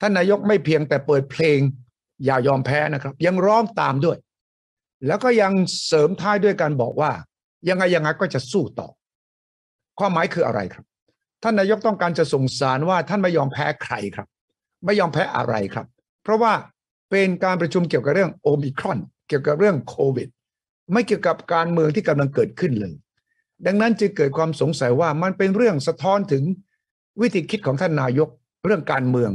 ท่านนายกไม่เพียงแต่เปิดเพลงอย่ายอมแพ้นะครับ ยังร้องตามด้วย แล้วก็ยังเสริมท้ายด้วยการบอกว่ายังไงยังไงก็จะสู้ต่อ ความหมายคืออะไรครับ ท่านนายกต้องการจะส่งสารว่าท่านไม่ยอมแพ้ใครครับ ไม่ยอมแพ้อะไรครับ เพราะว่าเป็นการประชุมเกี่ยวกับเรื่องโอมิครอน เกี่ยวกับเรื่องโควิด ไม่เกี่ยวกับการเมืองที่กำลังเกิดขึ้นเลย ดังนั้นจึงเกิดความสงสัยว่ามันเป็นเรื่องสะท้อนถึงวิธีคิดของท่านนายกเรื่องการเมือง